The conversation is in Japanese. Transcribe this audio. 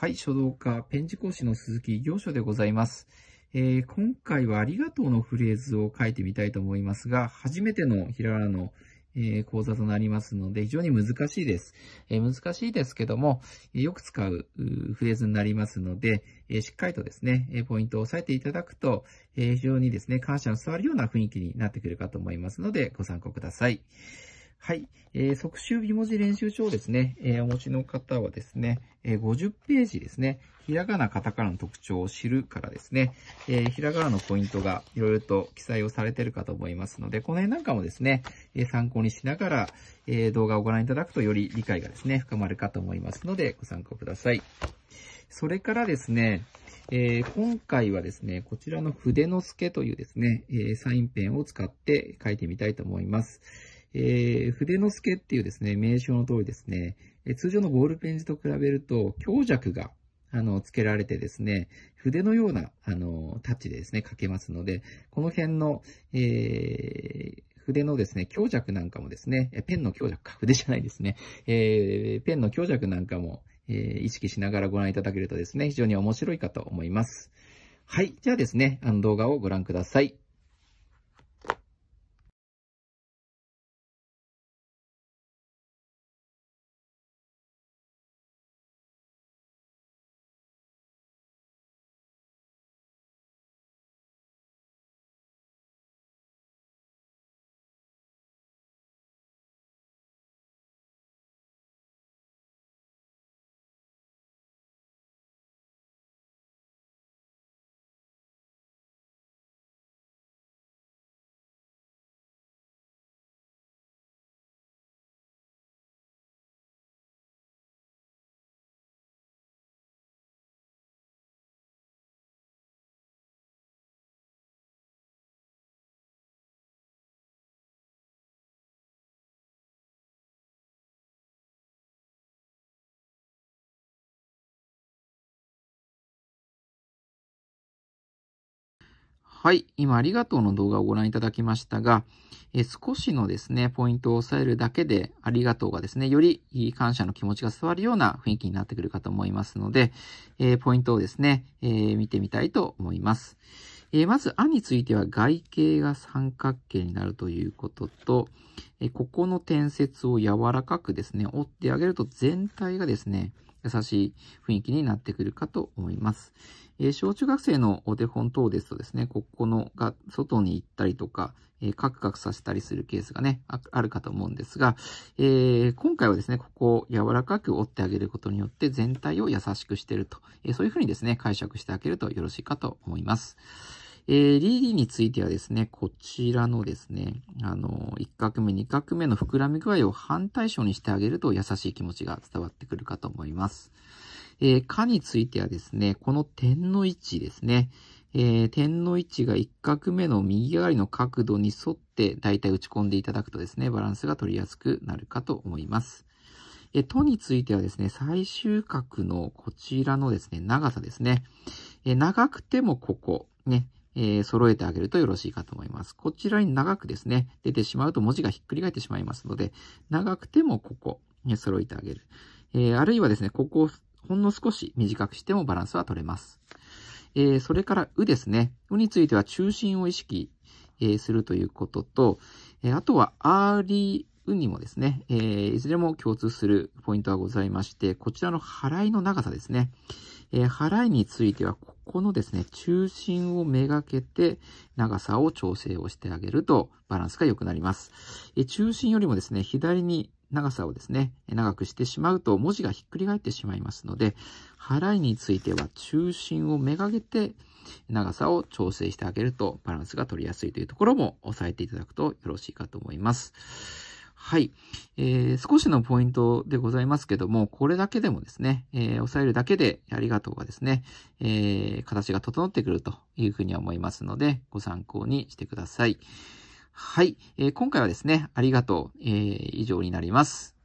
はい、書道家、ペン字講師の鈴木行書でございます。えー、今回はありがとうのフレーズを書いてみたいと思いますが、初めてのひらの、えー、講座となりますので、非常に難しいです。えー、難しいですけども、よく使うフレーズになりますので、えしっかりとですね、えポイントを押さえていただくと、え非常にですね、感謝の伝わるような雰囲気になってくるかと思いますので、ご参考ください。はい。えー、即習美文字練習帳ですね、えー、お持ちの方はですね、えー、50ページですね、ひらがな、方からの特徴を知るからですね、えー、ひらがなのポイントがいろいろと記載をされているかと思いますので、この辺なんかもですね、え参考にしながら、え動画をご覧いただくとより理解がですね、深まるかと思いますので、ご参考ください。それからですね、えー、今回はですね、こちらの筆の助というですね、えー、サインペンを使って書いてみたいと思います。えー、筆の助っていうですね、名称の通りですね、え通常のボールペン字と比べると強弱があの、付けられてですね、筆のような、あの、タッチでですね、書けますので、この辺の、えー、筆のですね、強弱なんかもですね、ペンの強弱か、筆じゃないですね、えー、ペンの強弱なんかも、えー、意識しながらご覧いただけるとですね、非常に面白いかと思います。はい。じゃあですね、あの動画をご覧ください。はい。今、ありがとうの動画をご覧いただきましたが、え少しのですね、ポイントを押さえるだけで、ありがとうがですね、よりいい感謝の気持ちが伝わるような雰囲気になってくるかと思いますので、えー、ポイントをですね、えー、見てみたいと思います。えー、まず、あについては外形が三角形になるということと、えここの点節を柔らかくですね、折ってあげると全体がですね、優しい雰囲気になってくるかと思います。えー、小中学生のお手本等ですとですね、ここのが外に行ったりとか、えー、カクカクさせたりするケースがね、あるかと思うんですが、えー、今回はですね、ここを柔らかく折ってあげることによって全体を優しくしてると、えー、そういうふうにですね、解釈してあげるとよろしいかと思います。えー、リリーについてはですね、こちらのですね、あの、1画目、2画目の膨らみ具合を反対称にしてあげると優しい気持ちが伝わってくるかと思います。えー、かについてはですね、この点の位置ですね、えー、点の位置が1画目の右上がりの角度に沿って大体打ち込んでいただくとですね、バランスが取りやすくなるかと思います。え、とについてはですね、最終角のこちらのですね、長さですね。え、長くてもここ、ね、えー、揃えてあげるとよろしいかと思います。こちらに長くですね、出てしまうと文字がひっくり返ってしまいますので、長くてもここ、に揃えてあげる。えー、あるいはですね、ここをほんの少し短くしてもバランスは取れます。えー、それから、うですね。うについては中心を意識、えー、するということと、えー、あとは、アーリーうにもですね、えいずれも共通するポイントがございまして、こちらの払いの長さですね。えー、払いについては、ここのですね、中心をめがけて、長さを調整をしてあげると、バランスが良くなります。えー、中心よりもですね、左に長さをですね、長くしてしまうと文字がひっくり返ってしまいますので、払いについては中心をめがけて長さを調整してあげるとバランスが取りやすいというところも押さえていただくとよろしいかと思います。はい。えー、少しのポイントでございますけども、これだけでもですね、えー、抑えるだけでありがとうがですね、えー、形が整ってくるというふうに思いますので、ご参考にしてください。はい、えー、今回はですね、ありがとう、えー、以上になります。